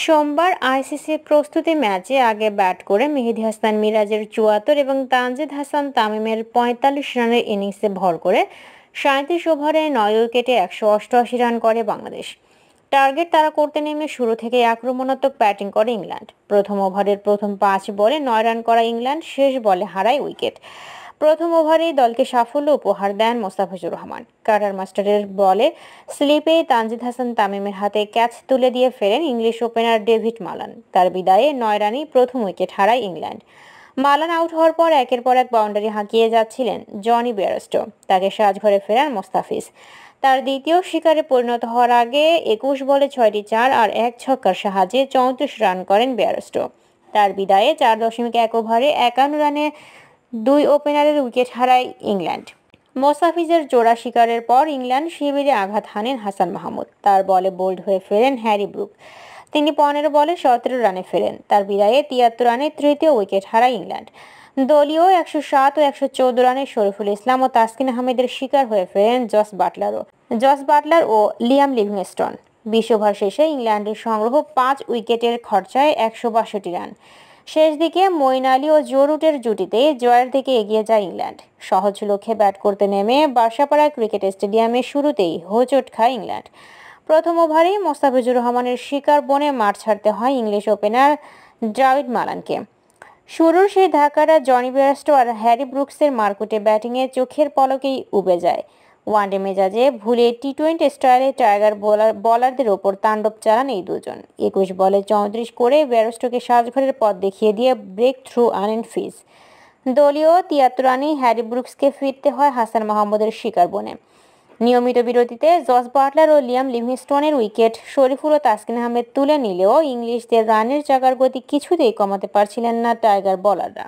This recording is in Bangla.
সোমবার আইসিসির প্রস্তুতি ম্যাচে আগে ব্যাট করে মেহেদি হাসান মিরাজের চুয়াত্তর এবং তানজিদ হাসান তামিমের পঁয়তাল্লিশ রানের ইনিংসে ভর করে সাঁত্রিশ ওভারে নয় উইকেটে একশো অষ্টআশি রান করে বাংলাদেশ টার্গেট তারা করতে নেমে শুরু থেকে আক্রমণাত্মক ব্যাটিং করে ইংল্যান্ড প্রথম ওভারের প্রথম পাঁচ বলে নয় রান করা ইংল্যান্ড শেষ বলে হারায় উইকেট প্রথম ওভারে দলকে সাফল্য উপহার দেন মোস্তাফিজুর রহমান কাটার মাস্টারের বলে স্লিপে তানজিদ হাসান তামিমের হাতে ক্যাচ তুলে দিয়ে ফেরেন ইংলিশ ওপেনার ডেভিড মালান তার বিদায়ে নয় রানে প্রথম উইকেট হারায় ইংল্যান্ড মালান আউট হওয়ার পর একের পর এক বাউন্ডারি হাঁকিয়ে যাচ্ছিলেন জনি বেয়ারস্টো তাকে সাজঘরে ফেরান মোস্তাফিজ তার দ্বিতীয় শিকারে পরিণত হওয়ার আগে একুশ বলে ছয়টি চার আর এক ছক্কার সাহায্যে চৌত্রিশ রান করেন বেয়ারস্টো তার বিদায়ে চার দশমিক এক ওভারে একান্ন রানে দুই ওপেনারের উইকেট হারায় ইংল্যান্ড মোসাফিজের জোড়া শিকারের পর ইংল্যান্ড শিবিরে আঘাত হানেন হাসান মাহমুদ তার বলে বোল্ড হয়ে ফেরেন হ্যারি ব্রুক তিনি পনেরো বলে সতেরো রানে ফেরেন তার বিদায়ে তিয়াত্তর রানে তৃতীয় উইকেট হারায় ইংল্যান্ড দলীয় একশো সাত ও একশো চৌদ্দ রানে শরীফুল ইসলাম ও তাসকিন আহমেদের শিকার হয়ে ফেরেন জস বাটলারও জস বাটলার ও লিয়াম লিভিংস্টন বিশ্বভার শেষে ইংল্যান্ডের সংগ্রহ পাঁচ উইকেটের খরচায় একশো বাষট্টি রান শেষ দিকে মইন আলী ও জোরুটের জুটিতে জয়ের দিকে এগিয়ে যায় ইংল্যান্ড সহজ লক্ষ্যে ব্যাট করতে নেমে বাসাপাড়া ক্রিকেট স্টেডিয়ামে শুরুতেই হোচট খায় ইংল্যান্ড প্রথম ওভারেই মোস্তাফিজুর রহমানের শিকার বনে মাঠ ছাড়তে হয় ইংলিশ ওপেনার ড্রাউড মালানকে শুরুর সেই ধাক্কাটা জনি বেয়াস্টো আর হ্যারি ব্রুকসের মারকুটে ব্যাটিংয়ে চোখের পলকেই উবে যায় ওয়ানডে মেজাজে ভুলে টি টোয়েন্টি স্টাইলে টাইগার বোলার বলারদের ওপর তাণ্ডব চালান এই দুজন একুশ বলে চৌত্রিশ করে ব্যারস্টোকে সাজঘরের পথ দেখিয়ে দিয়ে ব্রেক থ্রু আনেন ফিজ দলীয় তিয়াত্তর রানে হ্যারি ব্রুকসকে ফিরতে হয় হাসান মাহমুদের শিকার বনে নিয়মিত বিরতিতে জস বাটলার ও লিয়াম লিভিংস্টনের উইকেট শরীফুল ও তাসকিন আহমেদ তুলে নিলেও ইংলিশদের রানের চাকার গতি কিছুতেই কমাতে পারছিলেন না টাইগার বলাররা